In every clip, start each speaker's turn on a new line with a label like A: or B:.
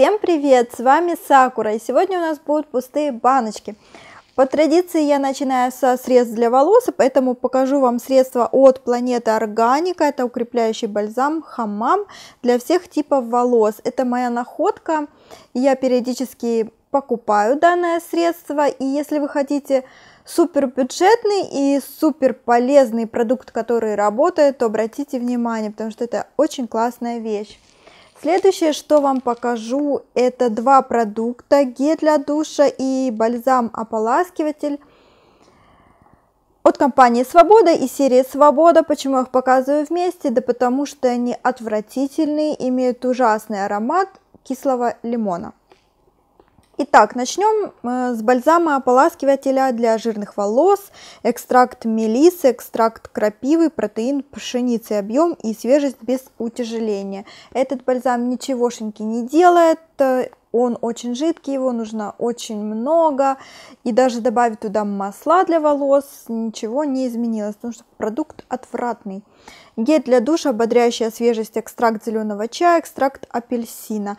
A: Всем привет! С вами Сакура, и сегодня у нас будут пустые баночки. По традиции я начинаю со средств для волос, поэтому покажу вам средства от планеты Органика. Это укрепляющий бальзам хамам для всех типов волос. Это моя находка, я периодически покупаю данное средство, и если вы хотите супер бюджетный и супер полезный продукт, который работает, то обратите внимание, потому что это очень классная вещь. Следующее, что вам покажу, это два продукта, гель для душа и бальзам-ополаскиватель от компании Свобода и серии Свобода. Почему я их показываю вместе? Да потому что они отвратительные, имеют ужасный аромат кислого лимона. Итак, начнем э, с бальзама ополаскивателя для жирных волос, экстракт мелисы, экстракт крапивы, протеин пшеницы, объем и свежесть без утяжеления. Этот бальзам ничегошеньки не делает, э, он очень жидкий, его нужно очень много, и даже добавить туда масла для волос, ничего не изменилось, потому что продукт отвратный. Гель для душа, ободряющая свежесть, экстракт зеленого чая, экстракт апельсина.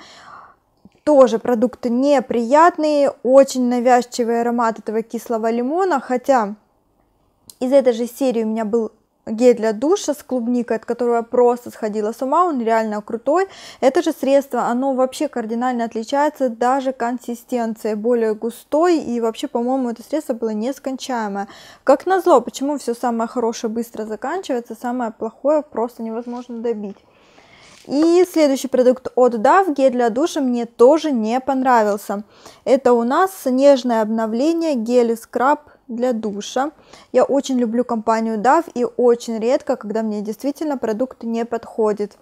A: Тоже продукты неприятные, очень навязчивый аромат этого кислого лимона, хотя из этой же серии у меня был гель для душа с клубникой, от которого я просто сходила с ума, он реально крутой. Это же средство, оно вообще кардинально отличается даже консистенция более густой, и вообще, по-моему, это средство было нескончаемое. Как назло, почему все самое хорошее быстро заканчивается, самое плохое просто невозможно добить. И следующий продукт от DAV, гель для душа, мне тоже не понравился. Это у нас снежное обновление гель скраб для душа. Я очень люблю компанию DAV и очень редко, когда мне действительно продукт не подходит.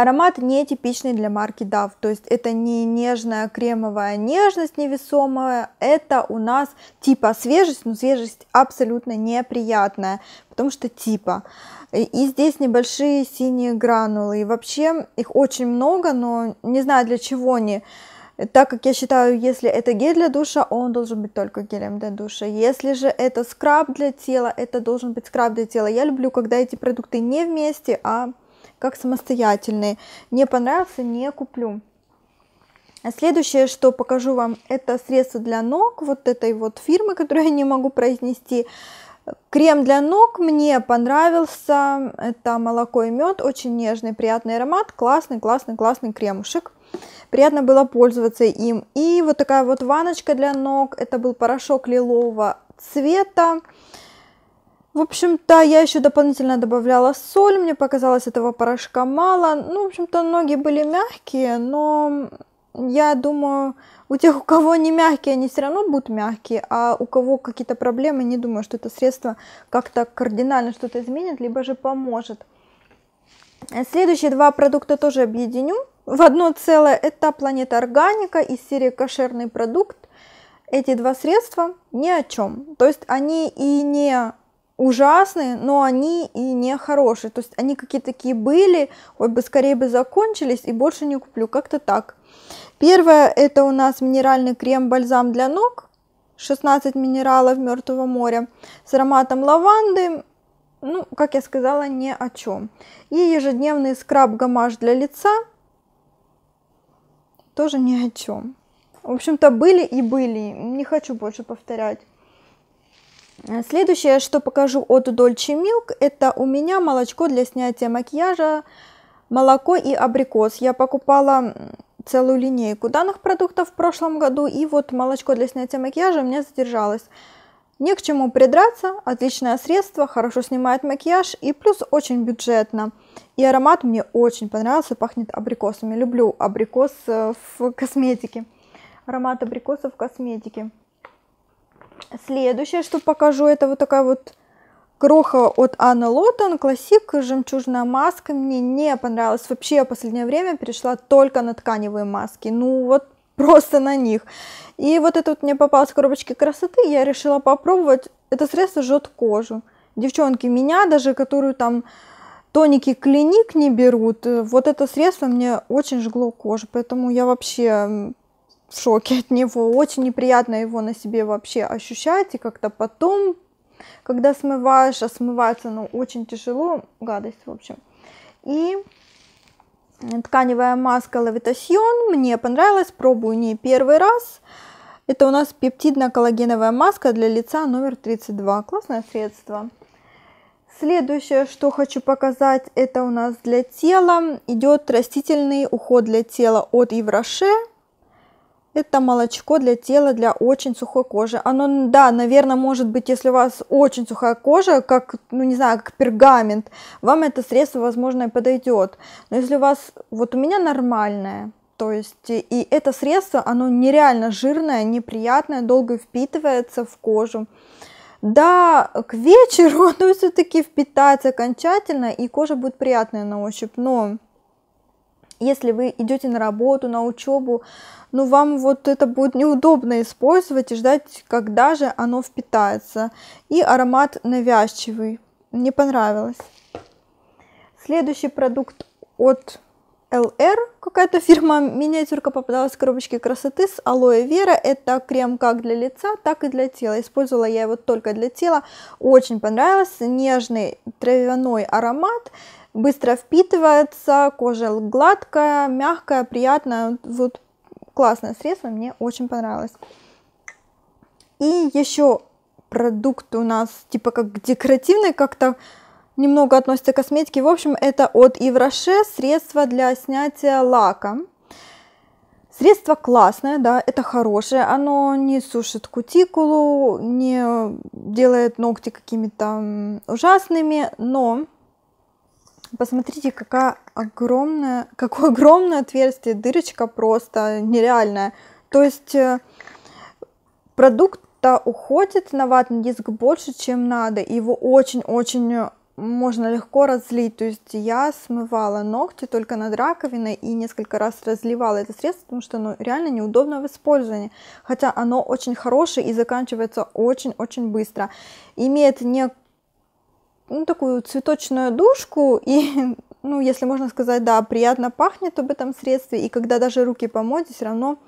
A: Аромат не типичный для марки Dove, то есть это не нежная кремовая нежность невесомая, это у нас типа свежесть, но свежесть абсолютно неприятная, потому что типа. И здесь небольшие синие гранулы, и вообще их очень много, но не знаю для чего они так как я считаю, если это гель для душа, он должен быть только гелем для душа. Если же это скраб для тела, это должен быть скраб для тела. Я люблю, когда эти продукты не вместе, а как самостоятельные. Не понравился, не куплю. А следующее, что покажу вам, это средство для ног вот этой вот фирмы, которую я не могу произнести. Крем для ног мне понравился, это молоко и мед, очень нежный, приятный аромат, классный, классный, классный кремушек. Приятно было пользоваться им. И вот такая вот ваночка для ног, это был порошок лилового цвета, в общем-то, я еще дополнительно добавляла соль, мне показалось этого порошка мало. Ну, в общем-то, ноги были мягкие, но я думаю, у тех, у кого не мягкие, они все равно будут мягкие, а у кого какие-то проблемы, не думаю, что это средство как-то кардинально что-то изменит, либо же поможет. Следующие два продукта тоже объединю. В одно целое это Планета Органика из серии Кошерный продукт. Эти два средства ни о чем. То есть они и не ужасные, но они и не хорошие. То есть они какие-то такие были, ой, бы скорее бы закончились и больше не куплю. Как-то так. Первое это у нас минеральный крем-бальзам для ног. 16 минералов Мертвого моря с ароматом лаванды. Ну, как я сказала, ни о чем. И ежедневный скраб-гамаш для лица. Тоже ни о чем. В общем-то, были и были. Не хочу больше повторять. Э, следующее, что покажу от Dolce Milk, это у меня молочко для снятия макияжа, молоко и абрикос. Я покупала целую линейку данных продуктов в прошлом году, и вот молочко для снятия макияжа у меня задержалось. Не к чему придраться, отличное средство, хорошо снимает макияж и плюс очень бюджетно. И аромат мне очень понравился, пахнет абрикосами. Люблю абрикос э, в косметике. Аромат абрикосов в косметике. Следующее, что покажу, это вот такая вот Кроха от Анны Лотон, классик, жемчужная маска, мне не понравилась. Вообще я в последнее время перешла только на тканевые маски, ну вот просто на них. И вот это вот мне попалось в коробочке красоты, я решила попробовать. Это средство жжет кожу. Девчонки, меня даже, которую там тоники клиник не берут, э, вот это средство мне очень жгло кожу, поэтому я вообще в шоке от него, очень неприятно его на себе вообще ощущать, и как-то потом, когда смываешь, а смывается, ну, очень тяжело, гадость, в общем. И тканевая маска Лавитасьон, мне понравилась, пробую не первый раз. Это у нас пептидно-коллагеновая маска для лица номер 32, классное средство. Следующее, что хочу показать, это у нас для тела. Идет растительный уход для тела от Евроше. Это молочко для тела, для очень сухой кожи. Оно, да, наверное, может быть, если у вас очень сухая кожа, как, ну не знаю, как пергамент, вам это средство, возможно, и подойдет. Но если у вас, вот у меня нормальное, то есть, и это средство, оно нереально жирное, неприятное, долго впитывается в кожу. Да, к вечеру оно все-таки впитается окончательно, и кожа будет приятная на ощупь, но если вы идете на работу, на учебу, ну вам вот это будет неудобно использовать и ждать, когда же оно впитается. И аромат навязчивый, мне понравилось. Следующий продукт от LR, какая-то фирма, миниатюрка попадалась в коробочке красоты с алоэ вера, это крем как для лица, так и для тела, использовала я его только для тела, очень понравилось, нежный травяной аромат, быстро впитывается, кожа гладкая, мягкая, приятная. Вот классное средство, мне очень понравилось. И еще продукт у нас типа как декоративный, как-то немного относится к косметике. В общем, это от Ивраше средство для снятия лака. Средство классное, да, это хорошее, оно не сушит кутикулу, не делает ногти какими-то ужасными, но Посмотрите, какая огромная, какое огромное отверстие, дырочка просто нереальная. То есть э, продукт-то уходит на ватный диск больше, чем надо. Его очень-очень э, можно легко разлить. То есть я смывала ногти только над раковиной и несколько раз разливала это средство, потому что оно реально неудобно в использовании. Хотя оно очень хорошее и заканчивается очень-очень быстро. Имеет не ну, такую цветочную душку и ну, если можно сказать, да, приятно пахнет об этом средстве, и когда даже руки помоете, все равно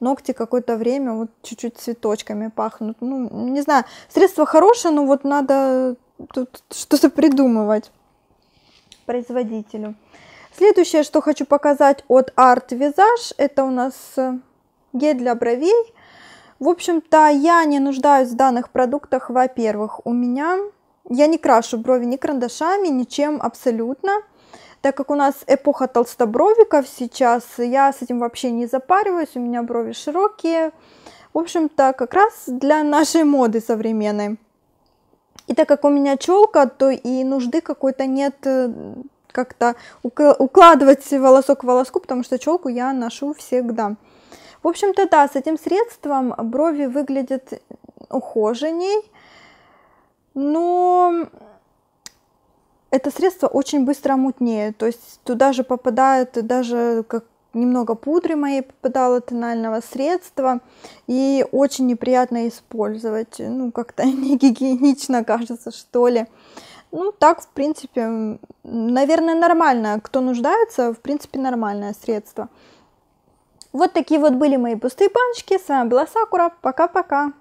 A: ногти какое-то время вот чуть-чуть цветочками пахнут. Ну, не знаю, средство хорошее, но вот надо тут что-то придумывать производителю. Следующее, что хочу показать от Art Visage, это у нас э, гель для бровей. В общем-то, я не нуждаюсь в данных продуктах, во-первых, у меня я не крашу брови ни карандашами, ничем абсолютно. Так как у нас эпоха толстобровиков сейчас, я с этим вообще не запариваюсь, у меня брови широкие. В общем-то, как раз для нашей моды современной. И так как у меня челка, то и нужды какой-то нет э, как-то укладывать волосок в волоску, потому что челку я ношу всегда. В общем-то, да, с этим средством брови выглядят ухоженней, но это средство очень быстро мутнеет, то есть туда же попадает даже как немного пудры моей попадало тонального средства, и очень неприятно использовать, ну как-то не гигиенично кажется, что ли. Ну так, в принципе, наверное, нормально, кто нуждается, в принципе, нормальное средство. Вот такие вот были мои пустые баночки, с вами была Сакура, пока-пока!